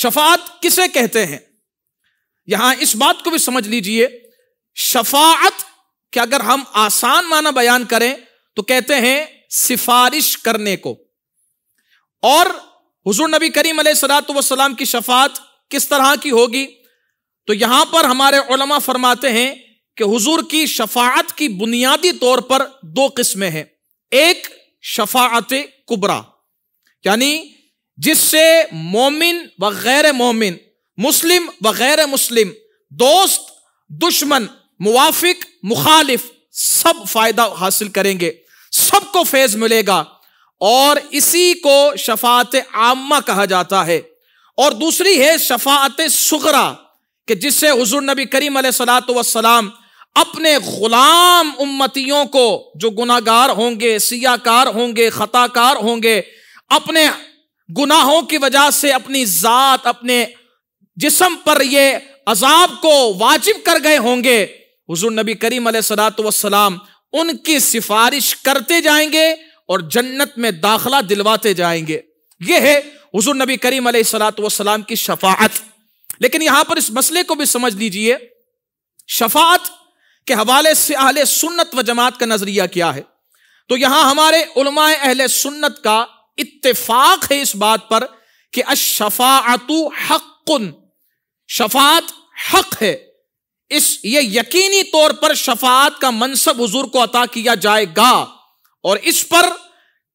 शफात किसे कहते हैं यहां इस बात को भी समझ लीजिए शफात कि अगर हम आसान माना बयान करें तो कहते हैं सिफारिश करने को और हुजूर नबी करीम सलात सलाम की शफात किस तरह की होगी तो यहां पर हमारे ओलमा फरमाते हैं कि हुजूर की शफात की बुनियादी तौर पर दो किस्में हैं एक शफात कुबरा यानी जिससे मोमिन व गैर मोमिन मुस्लिम व गैर मुस्लिम दोस्त दुश्मन मुआफिक मुखालिफ सब फायदा हासिल करेंगे सबको फैज मिलेगा और इसी को शफात आमा कहा जाता है और दूसरी है शफात सुगरा कि जिससे हजूर नबी करीम सलाम अपने गुलाम उम्मतियों को जो गुनागार होंगे सियाकार होंगे खताकार होंगे अपने गुनाहों की वजह से अपनी जात अपने जिसम पर ये अजाब को वाजिब कर गए होंगे हुजूर नबी करीम सलाम उनकी सिफारिश करते जाएंगे और जन्नत में दाखला दिलवाते जाएंगे यह है हुजूर नबी करीम सलाम की शफात लेकिन यहां पर इस मसले को भी समझ लीजिए शफात के हवाले से अहले सुन्नत व जमात का नजरिया क्या है तो यहां हमारे उलमाए अहले सुन्नत का इत्तेफाक है इस बात पर कि अशफातु हक शफात हक है इस ये यकीनी तौर पर शफात का मनसब हजूर को अता किया जाएगा और इस पर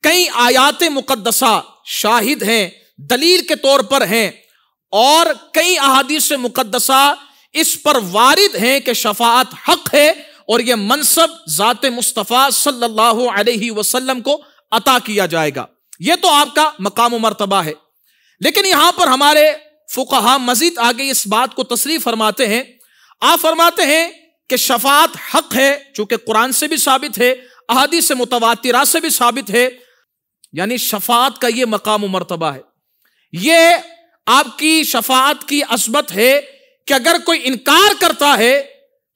कई आयात मुकदसा शाहिद हैं दलील के तौर पर हैं और कई अहादीस मुकदसा इस पर वारिद हैं कि शफात हक है और यह मनसब ज़ात मुस्तफ़ा सल्लल्लाहु अलैहि वसल्लम को अता किया जाएगा ये तो आपका मकाम मरतबा है लेकिन यहां पर हमारे फुकहा मजीद आगे इस बात को तस्री फरमाते हैं आप फरमाते हैं कि शफात हक है चूंकि कुरान से भी साबित है अहादी से मुतवातिरा से भी साबित है यानी शफात का ये मकाम मरतबा है ये आपकी शफात की असमत है कि अगर कोई इनकार करता है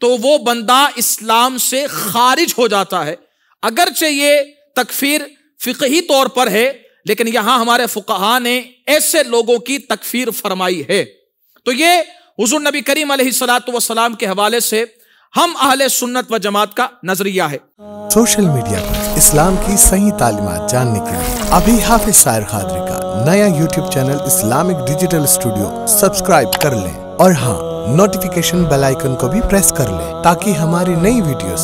तो वो बंदा इस्लाम से खारिज हो जाता है अगरचे ये तकफीर फ़िकही तौर पर है लेकिन यहां हमारे फुकाहा ने ऐसे लोगों की तकफीर फरमाई है तो ये हजूर नबी करीम सलाम के हवाले से हम अहल सुन्नत व जमात का नजरिया है सोशल मीडिया पर इस्लाम की सही तालीमत जानने के लिए अभी हाफिज सायर खादरी का नया YouTube channel Islamic digital studio subscribe कर ले और हाँ नोटिफिकेशन बेलाइकन को भी प्रेस कर ले ताकि हमारी नई वीडियो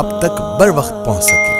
आप तक बर वक्त पहुँच सके